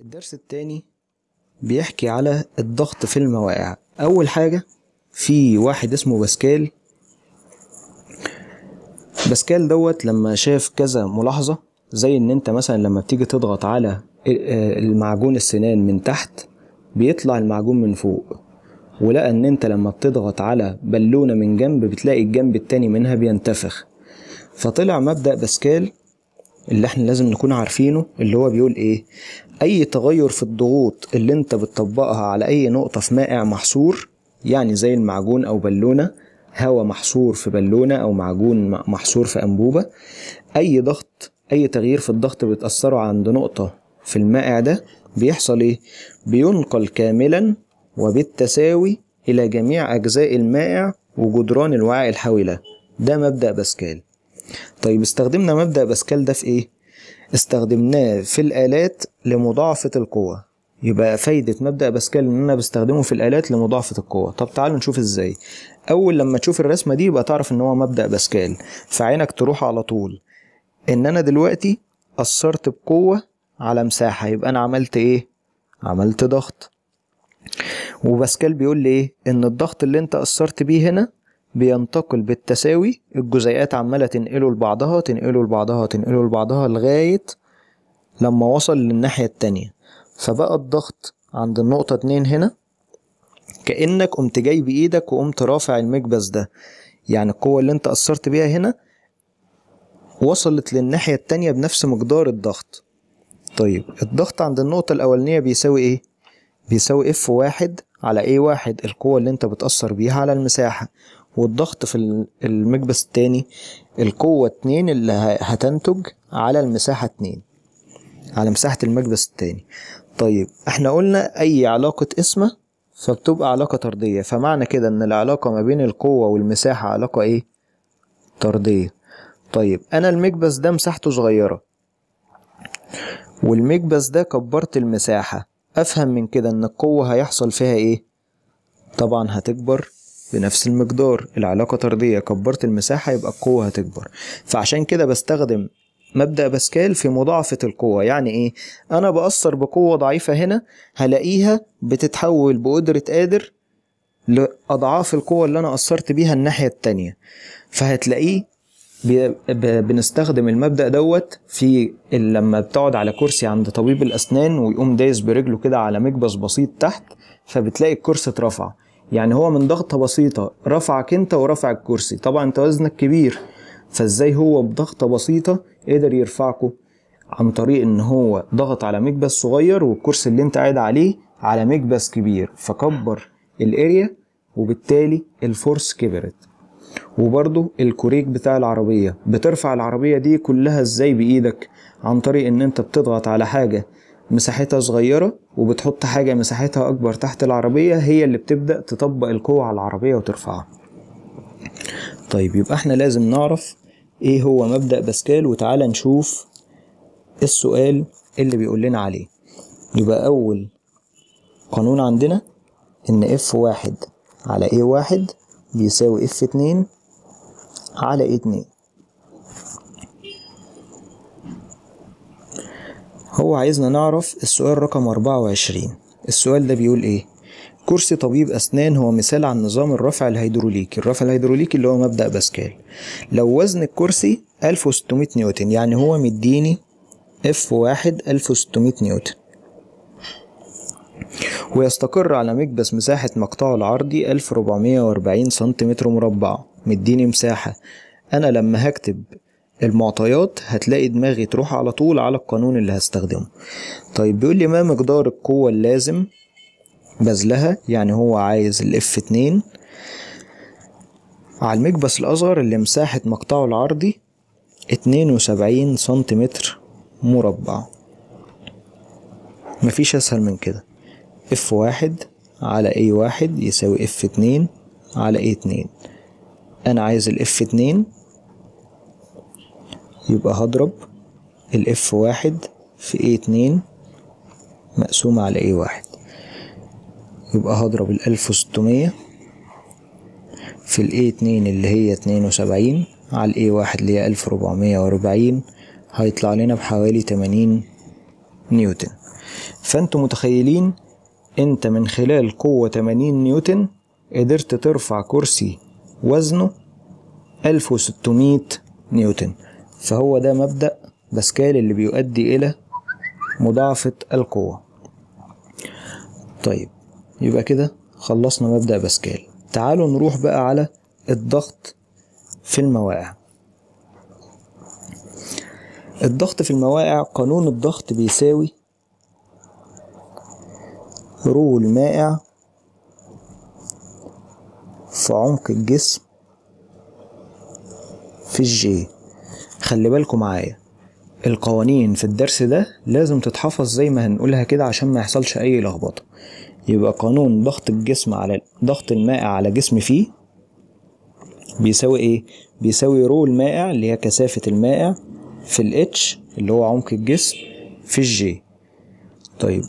الدرس التاني بيحكي على الضغط في المواقع أول حاجة في واحد اسمه باسكال باسكال دوت لما شاف كذا ملاحظة زي إن أنت مثلا لما بتيجي تضغط على آه، المعجون السنان من تحت بيطلع المعجون من فوق ولقى إن أنت لما بتضغط على بالونة من جنب بتلاقي الجنب التاني منها بينتفخ فطلع مبدأ باسكال اللي احنا لازم نكون عارفينه اللي هو بيقول ايه اي تغير في الضغوط اللي انت بتطبقها على اي نقطة في مائع محصور يعني زي المعجون او بالونة هواء محصور في بالونة او معجون محصور في انبوبة اي ضغط اي تغيير في الضغط بتأثره عند نقطة في المائع ده بيحصل ايه بينقل كاملا وبالتساوي الى جميع اجزاء المائع وجدران الوعاء له ده مبدأ باسكال طيب استخدمنا مبدأ باسكال ده في ايه استخدمناه في الآلات لمضاعفة القوة يبقى فايدة مبدأ باسكال إن أنا بستخدمه في الآلات لمضاعفة القوة طب تعالوا نشوف إزاي أول لما تشوف الرسمة دي يبقى تعرف إن هو مبدأ باسكال فعينك تروح على طول إن أنا دلوقتي أثرت بقوة على مساحة يبقى أنا عملت إيه؟ عملت ضغط وباسكال بيقول لي إيه؟ إن الضغط اللي أنت أثرت بيه هنا بينتقل بالتساوي الجزيئات عمالة تنقله لبعضها تنقله لبعضها تنقله لبعضها لغاية لما وصل للناحية التانية فبقى الضغط عند النقطة اتنين هنا كأنك قمت جاي بإيدك وقمت رافع المكبس ده يعني القوة اللي انت أثرت بيها هنا وصلت للناحية التانية بنفس مقدار الضغط طيب الضغط عند النقطة الأولانية بيساوي إيه؟ بيساوي اف واحد على ايه واحد القوة اللي انت بتأثر بيها على المساحة والضغط في المكبس التاني القوة اتنين اللي هتنتج على المساحة اتنين على مساحة المكبس التاني طيب احنا قلنا اي علاقة اسمة فبتبقى علاقة طردية فمعنى كده ان العلاقة ما بين القوة والمساحة علاقة ايه طردية طيب انا المكبس ده مساحته صغيرة والمكبس ده كبرت المساحة افهم من كده ان القوة هيحصل فيها ايه طبعا هتكبر بنفس المقدار العلاقة طردية كبرت المساحة يبقى القوة هتكبر فعشان كده بستخدم مبدأ باسكال في مضاعفة القوة يعني إيه؟ أنا بأثر بقوة ضعيفة هنا هلاقيها بتتحول بقدرة قادر لأضعاف القوة اللي أنا أثرت بيها الناحية التانية فهتلاقيه بنستخدم المبدا دوت في لما بتقعد على كرسي عند طبيب الاسنان ويقوم دايس برجله كده على مكبس بسيط تحت فبتلاقي الكرسي اترفع يعني هو من ضغطة بسيطة رفعك انت ورفع الكرسي طبعا انت وزنك كبير فازاي هو بضغطة بسيطة قدر يرفعكوا عن طريق ان هو ضغط على مكبس صغير والكرسي اللي انت قاعد عليه على مكبس كبير فكبر الاريا وبالتالي الفورس كبرت وبرضو الكوريك بتاع العربية بترفع العربية دي كلها ازاي بايدك عن طريق ان انت بتضغط على حاجة مساحتها صغيرة وبتحط حاجة مساحتها أكبر تحت العربية هي اللي بتبدأ تطبق القوة على العربية وترفعها طيب يبقى احنا لازم نعرف ايه هو مبدأ باسكال وتعالى نشوف السؤال اللي بيقول لنا عليه يبقى أول قانون عندنا إن اف واحد على ايه واحد بيساوي اف اتنين على ايه اتنين هو عايزنا نعرف السؤال رقم 24 السؤال ده بيقول ايه كرسي طبيب أسنان هو مثال عن نظام الرفع الهيدروليكي الرفع الهيدروليكي اللي هو مبدأ باسكال لو وزن الكرسي 1600 نيوتن يعني هو مديني F1 1600 نيوتن ويستقر على مكبس مساحة مقطعه العرضي 1440 سنتيمتر مربع مديني مساحة أنا لما هكتب المعطيات هتلاقي دماغي تروح على طول على القانون اللي هستخدمه طيب بيقول لي ما مقدار القوة اللازم بذلها يعني هو عايز الاف اتنين على المكبس الأصغر اللي مساحة مقطعه العرضي اتنين وسبعين سنتيمتر مربع مفيش أسهل من كده اف واحد على اي واحد يساوي اف اتنين على اي اتنين أنا عايز الاف اتنين يبقى هضرب الاف واحد في ايه اتنين مقسومة على ايه واحد يبقى هضرب الالف وستمية في الاي اتنين اللي هي اتنين وسبعين على الاي واحد اللي هي الف ربعمية واربعين هيطلع لنا بحوالي تمانين نيوتن فانتم متخيلين انت من خلال قوة تمانين نيوتن قدرت ترفع كرسي وزنه الف وستمية نيوتن فهو ده مبدأ باسكال اللي بيؤدي إلى مضاعفة القوة طيب يبقى كده خلصنا مبدأ باسكال تعالوا نروح بقى على الضغط في المواقع الضغط في المواقع قانون الضغط بيساوي رو المائع في عمق الجسم في الجي خلي بالكم معايا القوانين في الدرس ده لازم تتحفظ زي ما هنقولها كده عشان ما يحصلش اي لخبطه يبقى قانون ضغط الجسم على ضغط المائع على جسم فيه بيساوي ايه بيساوي رو المائع اللي هي كثافه المائع في الاتش اللي هو عمق الجسم في الجي طيب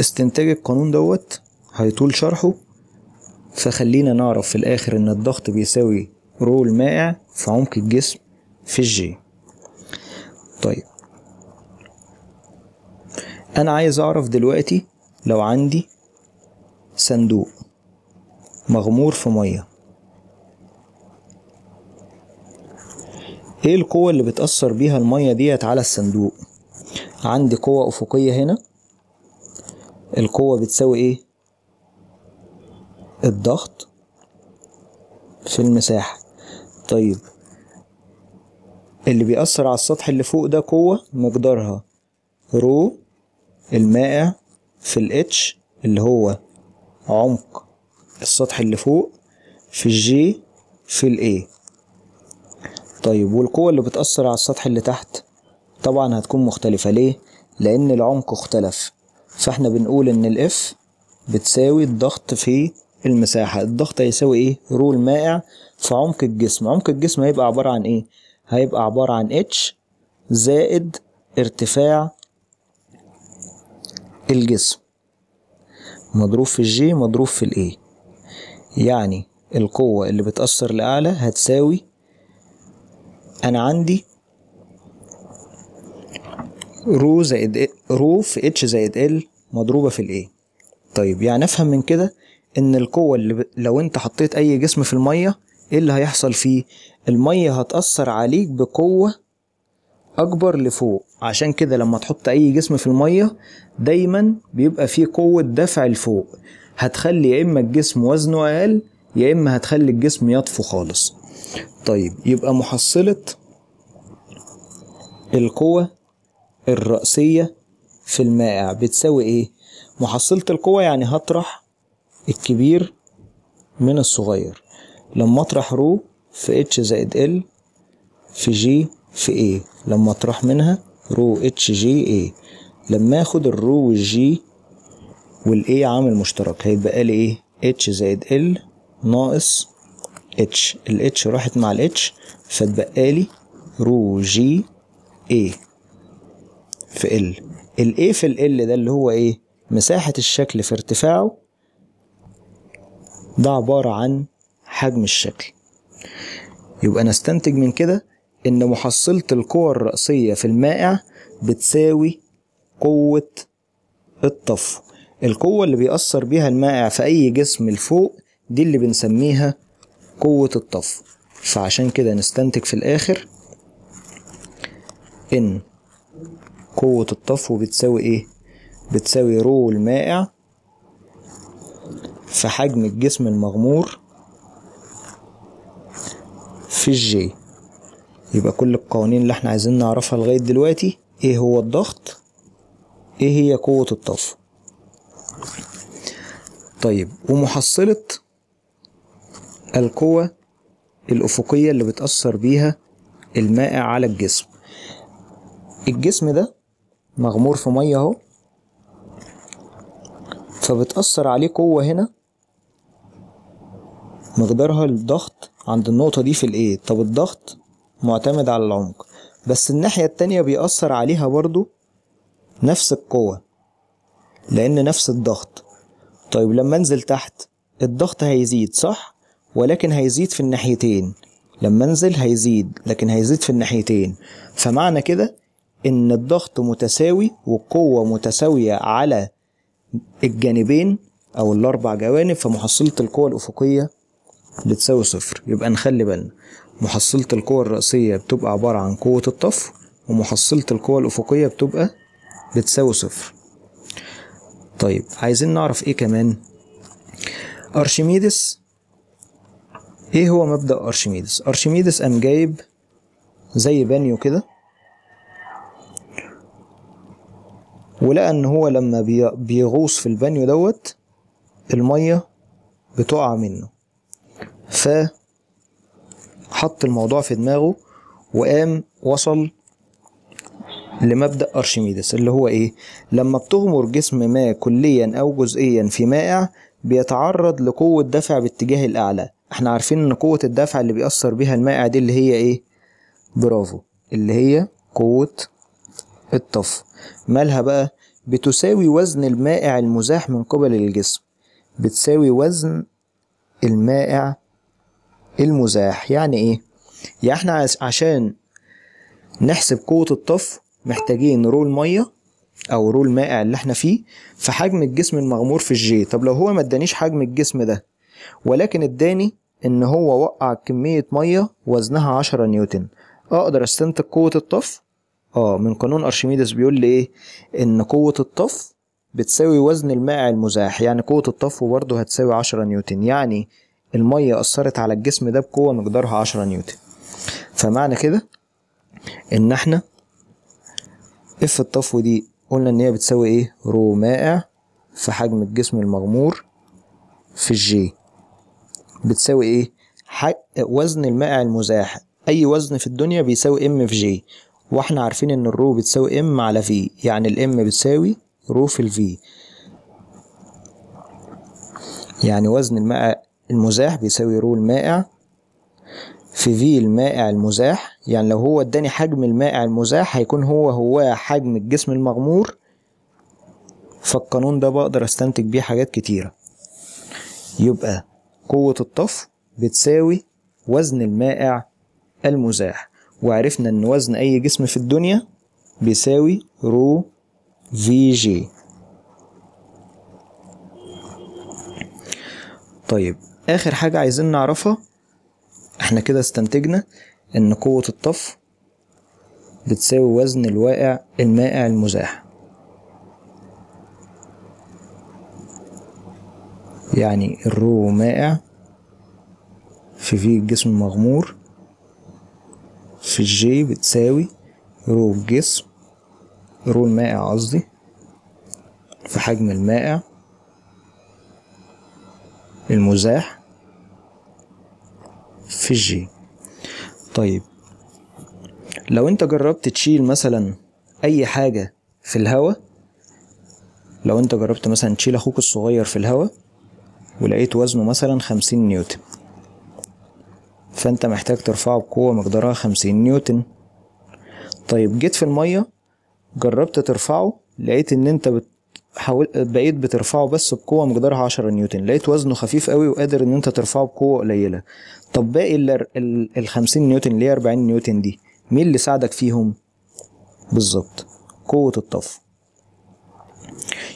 استنتاج القانون دوت هيطول شرحه فخلينا نعرف في الاخر ان الضغط بيساوي رو المائع في عمق الجسم في الجي طيب انا عايز اعرف دلوقتي لو عندي صندوق مغمور في ميه ايه القوة اللي بتأثر بيها المية ديت على الصندوق عندي قوة أفقية هنا القوة بتساوي ايه الضغط في المساحة طيب اللي بيأثر على السطح اللي فوق ده قوة مقدارها رو المائع في الاتش اللي هو عمق السطح اللي فوق في الجي في الاي طيب والقوة اللي بتأثر على السطح اللي تحت طبعا هتكون مختلفة ليه؟ لأن العمق اختلف فاحنا بنقول إن الإف بتساوي الضغط في المساحة الضغط هيساوي إيه؟ رول المائع في عمق الجسم عمق الجسم هيبقى عبارة عن إيه؟ هيبقى عبارة عن اتش زائد ارتفاع الجسم مضروب في الجي مضروب في الاي يعني القوة اللي بتأثر لأعلى هتساوي أنا عندي رو زائد رو في اتش زائد ال مضروبة في الاي طيب يعني أفهم من كده إن القوة اللي لو أنت حطيت أي جسم في المية ايه اللي هيحصل فيه المية هتأثر عليك بقوة أكبر لفوق عشان كده لما تحط أي جسم في المية دايما بيبقى فيه قوة دفع لفوق هتخلي يا إما الجسم وزنه أقل يا إما هتخلي الجسم يطفو خالص طيب يبقى محصلة القوة الرأسية في المائع بتساوي إيه؟ محصلة القوة يعني هطرح الكبير من الصغير لما اطرح رو في اتش زائد ال في جي في ايه لما اطرح منها رو اتش جي ايه لما اخد الرو والجي والاي عامل مشترك هيتبقى لي ايه اتش زائد ال ناقص اتش الاتش راحت مع الاتش فاتبقى لي رو جي ايه في ال الاي في ال ده اللي هو ايه مساحة الشكل في ارتفاعه ده عبارة عن حجم الشكل يبقى نستنتج من كده إن محصلة القوى الرأسية في المائع بتساوي قوة الطفو القوة اللي بيأثر بيها المائع في أي جسم لفوق دي اللي بنسميها قوة الطفو فعشان كده نستنتج في الآخر إن قوة الطفو بتساوي إيه؟ بتساوي رو المائع في حجم الجسم المغمور في الجي يبقى كل القوانين اللي احنا عايزين نعرفها لغاية دلوقتي ايه هو الضغط ايه هي قوة الطفو طيب ومحصلة القوة الأفقية اللي بتأثر بيها الماء على الجسم الجسم ده مغمور في مية اهو فبتأثر عليه قوة هنا مقدارها الضغط عند النقطة دي في الايه طب الضغط معتمد على العمق بس الناحية التانية بيأثر عليها برضو نفس القوة لأن نفس الضغط طيب لما انزل تحت الضغط هيزيد صح ولكن هيزيد في الناحيتين لما انزل هيزيد لكن هيزيد في الناحيتين فمعنى كده ان الضغط متساوي والقوة متساوية على الجانبين او الاربع جوانب فمحصلة القوة الافقية بتساوي صفر يبقى نخلي بالنا محصلة القوة الرئيسية بتبقى عبارة عن قوة الطفو ومحصلة القوة الأفقية بتبقى بتساوي صفر طيب عايزين نعرف ايه كمان أرشميدس ايه هو مبدأ أرشميدس أرشميدس قام جايب زي بانيو كده ولقى ان هو لما بيغوص في البانيو دوت المية بتقع منه ف حط الموضوع في دماغه وقام وصل لمبدأ أرشميدس اللي هو إيه؟ لما بتغمر جسم ما كليا أو جزئيا في مائع بيتعرض لقوة دفع باتجاه الأعلى احنا عارفين ان قوة الدفع اللي بيأثر بيها المائع دي اللي هي ايه؟ برافو اللي هي قوة الطف مالها بقى؟ بتساوي وزن المائع المزاح من قبل الجسم بتساوي وزن المائع المزاح يعني ايه يعني احنا عشان نحسب قوة الطف محتاجين رول مية او رول مائع اللي احنا فيه في حجم الجسم المغمور في الجي طب لو هو ما ادانيش حجم الجسم ده ولكن اداني ان هو وقع كمية مية وزنها عشرة نيوتن اقدر استنتج قوة الطف اه من قانون ارشميدس بيقول لي ايه ان قوة الطف بتساوي وزن المائع المزاح يعني قوة الطف برضه هتساوي عشرة نيوتن يعني المية أثرت على الجسم ده بقوة مقدارها عشرة نيوتن فمعنى كده إن إحنا اف الطفو دي قلنا إن هي بتساوي إيه رو مائع في حجم الجسم المغمور في الجي بتساوي إيه وزن المائع المزاح أي وزن في الدنيا بيساوي ام في جي واحنا عارفين ان الرو بتساوي ام على في يعني الام بتساوي رو في الفي يعني وزن المائع المزاح بيساوي رو المائع في في المائع المزاح يعني لو هو اداني حجم المائع المزاح هيكون هو هو حجم الجسم المغمور فالقانون ده بقدر استنتج بيه حاجات كتيرة يبقى قوة الطفو بتساوي وزن المائع المزاح وعرفنا ان وزن اي جسم في الدنيا بيساوي رو في جي طيب اخر حاجة عايزين نعرفها احنا كده استنتجنا ان قوة الطف بتساوي وزن الواقع المائع المزاح يعني الرو مائع في في الجسم المغمور في الجي بتساوي رو الجسم رو المائع قصدي في حجم المائع المزاح في الجي طيب لو انت جربت تشيل مثلا اي حاجة في الهواء لو انت جربت مثلا تشيل اخوك الصغير في الهواء ولقيت وزنه مثلا خمسين نيوتن فانت محتاج ترفعه بقوة مقدارها خمسين نيوتن طيب جيت في المية جربت ترفعه لقيت ان انت بت حاول بقيت بترفعه بس بقوه مقدارها 10 نيوتن لقيت وزنه خفيف قوي وقادر ان انت ترفعه بقوه قليله طب باقي ال 50 نيوتن اللي هي 40 نيوتن دي مين اللي ساعدك فيهم بالظبط قوه الطفو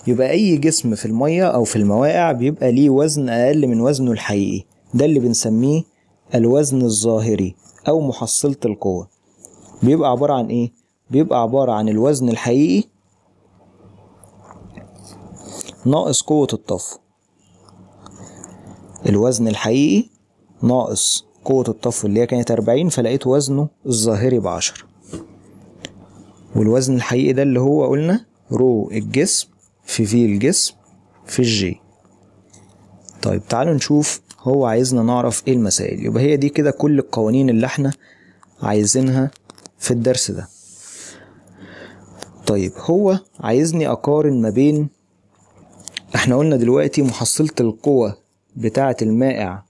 يبقى اي جسم في الميه او في المواقع بيبقى ليه وزن اقل من وزنه الحقيقي ده اللي بنسميه الوزن الظاهري او محصله القوه بيبقى عباره عن ايه بيبقى عباره عن الوزن الحقيقي ناقص قوة الطف الوزن الحقيقي ناقص قوة الطف اللي هي كانت أربعين فلقيت وزنه الظاهري بعشر والوزن الحقيقي ده اللي هو قلنا رو الجسم في في الجسم في الجي طيب تعالوا نشوف هو عايزنا نعرف ايه المسائل يبقى هي دي كده كل القوانين اللي احنا عايزينها في الدرس ده طيب هو عايزني اقارن ما بين احنا قلنا دلوقتي محصلة القوة بتاعة المائع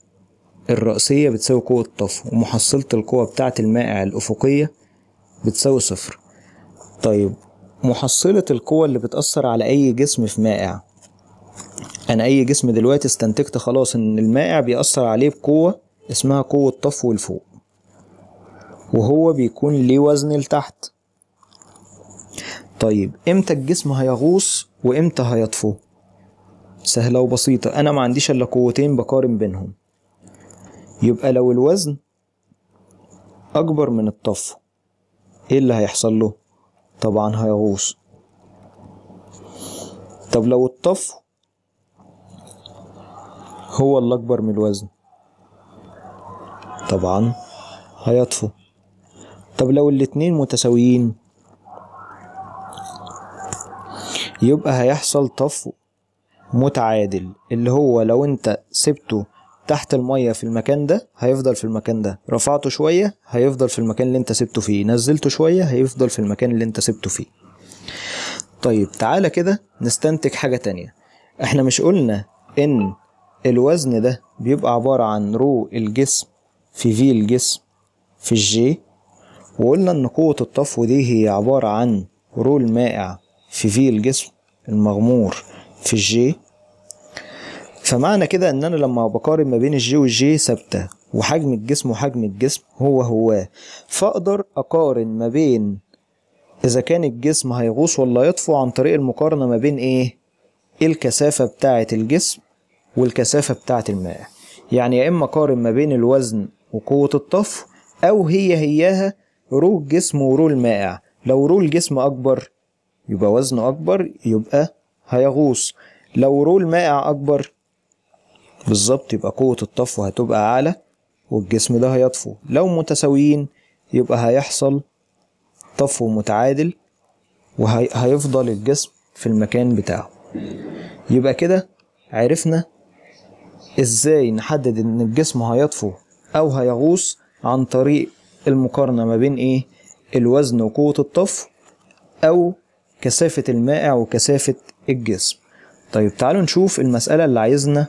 الرأسية بتساوي قوة طفو ومحصلة القوة بتاعة المائع الأفقية بتساوي صفر طيب محصلة القوة اللي بتأثر على أي جسم في مائع أنا أي جسم دلوقتي استنتجت خلاص إن المائع بيأثر عليه بقوة اسمها قوة طفو لفوق وهو بيكون ليه وزن لتحت طيب امتى الجسم هيغوص وامتى هيطفو سهلة وبسيطة أنا ما عنديش إلا قوتين بقارن بينهم يبقى لو الوزن أكبر من الطفو إيه اللي هيحصل له؟ طبعا هيغوص طب لو الطفو هو اللي أكبر من الوزن طبعا هيطفو طب لو الاتنين متساويين يبقى هيحصل طفو متعادل اللي هو لو انت سبته تحت المية في المكان ده هيفضل في المكان ده رفعته شوية هيفضل في المكان اللي انت سبته فيه نزلته شوية هيفضل في المكان اللي انت سبته فيه طيب تعالى كده نستنتج حاجة تانية احنا مش قلنا ان الوزن ده بيبقى عبارة عن رو الجسم في في الجسم في الجي وقلنا ان قوة الطفو دي هي عبارة عن رو المائع في في الجسم المغمور في الجي فمعنى كده ان انا لما بقارن ما بين الجي والجي ثابته وحجم الجسم وحجم الجسم هو هو فاقدر اقارن ما بين اذا كان الجسم هيغوص ولا يطفو عن طريق المقارنه ما بين ايه, إيه الكثافه بتاعه الجسم والكثافه بتاعه الماء يعني يا اما اقارن ما بين الوزن وقوه الطفو او هي هياها رو الجسم ورو المائع لو رو الجسم اكبر يبقى وزنه اكبر يبقى هيغوص لو رول مائع أكبر بالظبط يبقى قوة الطفو هتبقى أعلى والجسم ده هيطفو لو متساويين يبقى هيحصل طفو متعادل وهيفضل الجسم في المكان بتاعه يبقى كده عرفنا ازاي نحدد ان الجسم هيطفو او هيغوص عن طريق المقارنة ما بين ايه الوزن وقوة الطفو او كثافة المائع وكثافة الجسم طيب تعالوا نشوف المسألة اللي عايزنا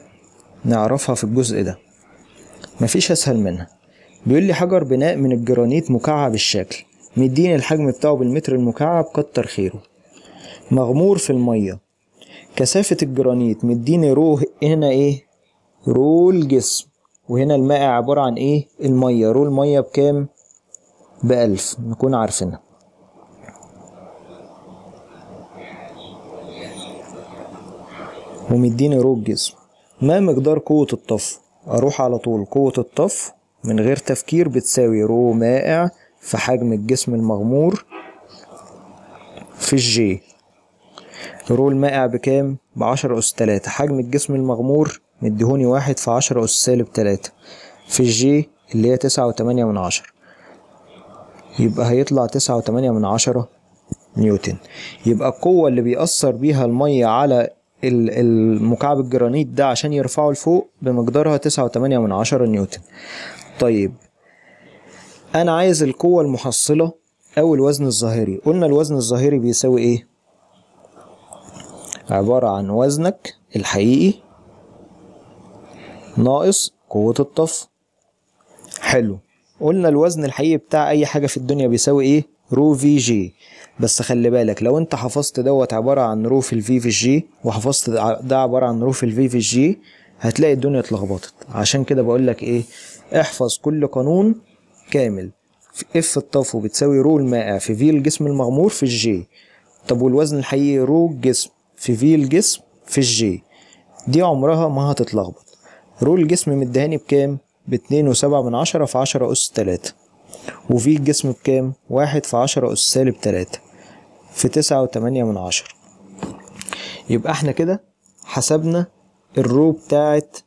نعرفها في الجزء ده مفيش أسهل منها بيقول لي حجر بناء من الجرانيت مكعب الشكل مديني الحجم بتاعه بالمتر المكعب كتر خيره مغمور في المية كثافة الجرانيت مديني رو هنا ايه رو الجسم وهنا الماء عبارة عن ايه المية رو المية بكام بألف نكون عارفينها ومديني روج جسم ما مقدار قوة الطف أروح على طول قوة الطف من غير تفكير بتساوي رو مائع في حجم الجسم المغمور في الجي رو المائع بكام؟ بعشرة أس تلاتة حجم الجسم المغمور مديهوني واحد في عشرة أس سالب تلاتة في الجي اللي هي تسعة وتمانية من عشرة يبقى هيطلع تسعة وتمانية من عشرة نيوتن يبقى القوة اللي بيأثر بيها المية على المكعب الجرانيت ده عشان يرفعه لفوق بمقدارها تسعة وتمانية من عشرة نيوتن طيب انا عايز القوة المحصلة او الوزن الظاهري قلنا الوزن الظاهري بيساوي ايه عبارة عن وزنك الحقيقي ناقص قوة الطف حلو قلنا الوزن الحقيقي بتاع اي حاجة في الدنيا بيساوي ايه رو في جي بس خلي بالك لو انت حفظت دوت عبارة عن رو في الفي في الجي وحفظت ده عبارة عن رو في الفي في الجي هتلاقي الدنيا اتلخبطت عشان كده بقول لك ايه احفظ كل قانون كامل اف الطفو بتساوي رو المائع في في الجسم المغمور في الجي طب والوزن الحقيقي رو الجسم في في الجسم في الجي دي عمرها ما هتتلخبط رو الجسم مدهاني بكام باتنين وسبعة من عشرة في عشرة أس تلاتة وفي الجسم بكام واحد في عشرة أس سالب تلاتة في تسعة وتمانية من عشرة يبقى احنا كده حسبنا الرو بتاعت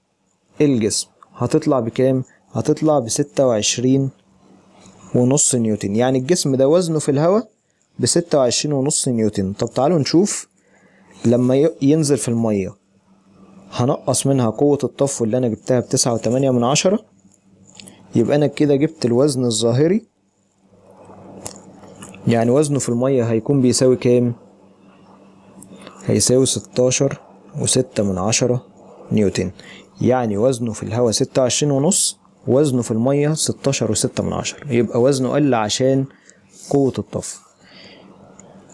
الجسم هتطلع بكام؟ هتطلع بستة وعشرين ونص نيوتن يعني الجسم ده وزنه في الهواء بستة وعشرين ونص نيوتن طب تعالوا نشوف لما ينزل في المية هنقص منها قوة الطفو اللي أنا جبتها بتسعة وتمانية من عشرة يبقى أنا كده جبت الوزن الظاهري يعني وزنه في المية هيكون بيساوي كام؟ هيساوي ستاشر وستة من عشرة نيوتن يعني وزنه في الهواء ستة وعشرين ونص وزنه في المية ستاشر وستة من عشرة يبقى وزنه قل عشان قوة الطفو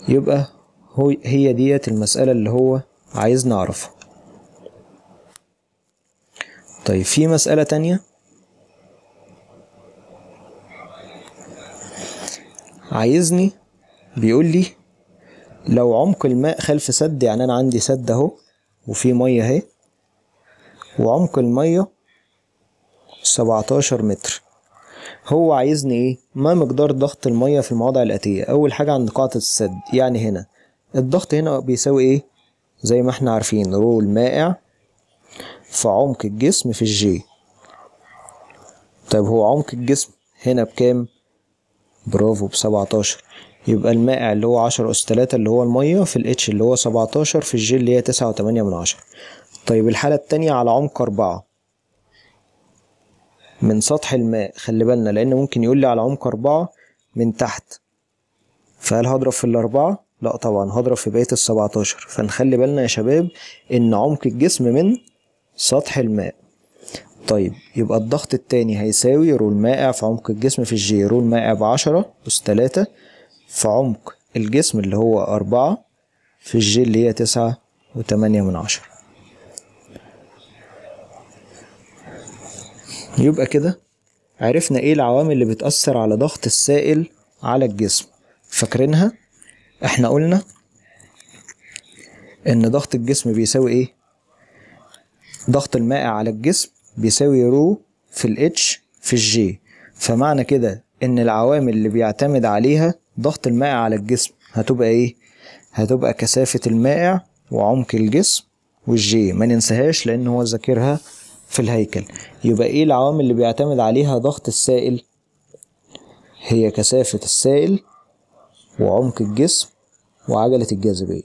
يبقى هو هي ديت المسألة اللي هو عايز نعرفها طيب في مسألة تانية عايزني بيقول لي لو عمق الماء خلف سد يعني انا عندي سد اهو وفي ميه اهي وعمق الميه 17 متر هو عايزني ايه ما مقدار ضغط الميه في المواضع الاتيه اول حاجه عند قاعده السد يعني هنا الضغط هنا بيساوي ايه زي ما احنا عارفين رو المائع في عمق الجسم في الجي طيب هو عمق الجسم هنا بكام برافو ب 17 يبقى المائع اللي هو 10 أس 3 اللي هو المية في الاتش اللي هو 17 في الجي اللي هي 9.8 من 10 طيب الحالة الثانيه على عمق 4 من سطح الماء خلي بالنا لأن ممكن يقول لي على عمق 4 من تحت فهل هضرب في الأربعة؟ لأ طبعا هضرب في بقية السبعتاشر فنخلي بالنا يا شباب إن عمق الجسم من سطح الماء طيب يبقى الضغط التاني هيساوي رول مائع في عمق الجسم في الجي رول مائع بعشرة أس تلاتة في عمق الجسم اللي هو أربعة في الجي اللي هي تسعة وتمانية من عشرة يبقى كده عرفنا ايه العوامل اللي بتأثر على ضغط السائل على الجسم فاكرينها احنا قلنا ان ضغط الجسم بيساوي ايه ضغط المائع على الجسم بيساوي رو في الاتش في الجي فمعنى كده ان العوامل اللي بيعتمد عليها ضغط المائع على الجسم هتبقى ايه هتبقى كثافة المائع وعمق الجسم والجي ما ننساهاش لان هو ذاكرها في الهيكل يبقى ايه العوامل اللي بيعتمد عليها ضغط السائل هي كثافة السائل وعمق الجسم وعجلة الجاذبية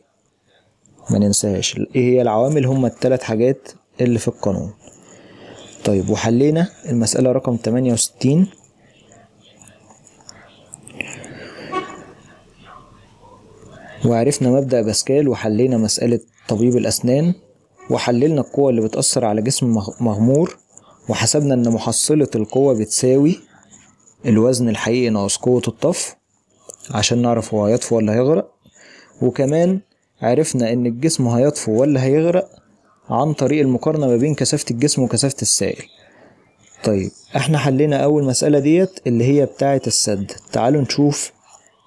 ما ننساهاش ايه هي العوامل هما التلات حاجات اللي في القانون طيب وحلينا المسألة رقم تمانية وستين وعرفنا مبدأ باسكال وحلينا مسألة طبيب الأسنان وحللنا القوة اللي بتأثر على جسم مغمور وحسبنا إن محصلة القوة بتساوي الوزن الحقيقي ناقص قوة الطف عشان نعرف هو هيطفو ولا هيغرق وكمان عرفنا إن الجسم هيطفو ولا هيغرق عن طريق المقارنة ما بين كثافة الجسم وكثافة السائل طيب احنا حلينا اول مسألة ديت اللي هي بتاعة السد تعالوا نشوف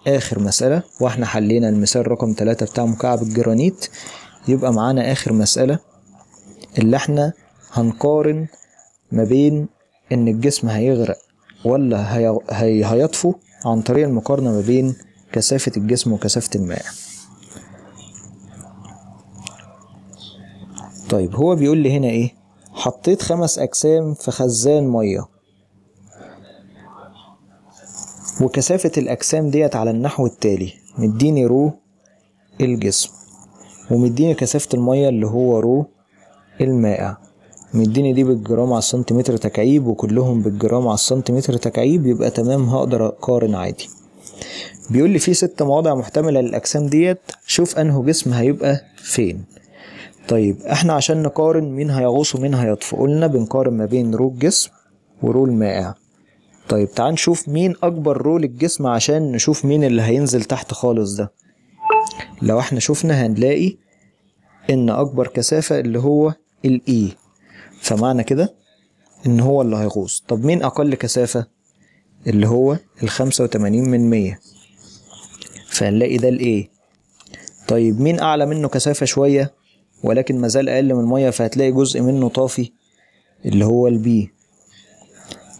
اخر مسألة واحنا حلينا المثال رقم تلاتة بتاع مكعب الجرانيت يبقى معانا اخر مسألة اللي احنا هنقارن ما بين ان الجسم هيغرق ولا هي... هي... هيطفو عن طريق المقارنة ما بين كثافة الجسم وكثافة الماء طيب هو بيقول لي هنا ايه حطيت خمس اجسام في خزان ميه وكثافة الأجسام ديت على النحو التالي مديني رو الجسم ومديني كثافة المية اللي هو رو المائع مديني دي بالجرام على السنتيمتر تكعيب وكلهم بالجرام على السنتيمتر تكعيب يبقى تمام هقدر أقارن عادي بيقول لي في ست مواضع محتملة للأجسام ديت شوف أنه جسم هيبقى فين طيب احنا عشان نقارن مين هيغوص ومين هيطفو قلنا بنقارن ما بين رول جسم ورول مائع طيب تعال نشوف مين اكبر رول الجسم عشان نشوف مين اللي هينزل تحت خالص ده لو احنا شفنا هنلاقي ان اكبر كثافة اللي هو الاي e. فمعنى كده ان هو اللي هيغوص طب مين اقل كثافة اللي هو الخمسة وتمانين من مية فهنلاقي ده الايه طيب مين اعلى منه كثافة شوية ولكن مازال أقل من المية فهتلاقي جزء منه طافي اللي هو البي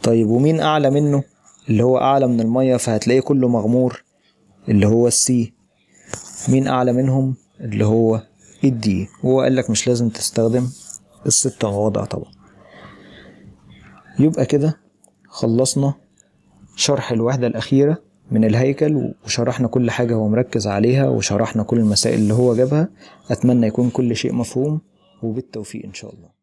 طيب ومين أعلى منه اللي هو أعلى من المية فهتلاقيه كله مغمور اللي هو السي مين أعلى منهم اللي هو الدي وهو قال لك مش لازم تستخدم الست مواضع طبعا يبقى كده خلصنا شرح الوحدة الأخيرة من الهيكل وشرحنا كل حاجة هو مركز عليها وشرحنا كل المسائل اللي هو جابها أتمنى يكون كل شيء مفهوم وبالتوفيق إن شاء الله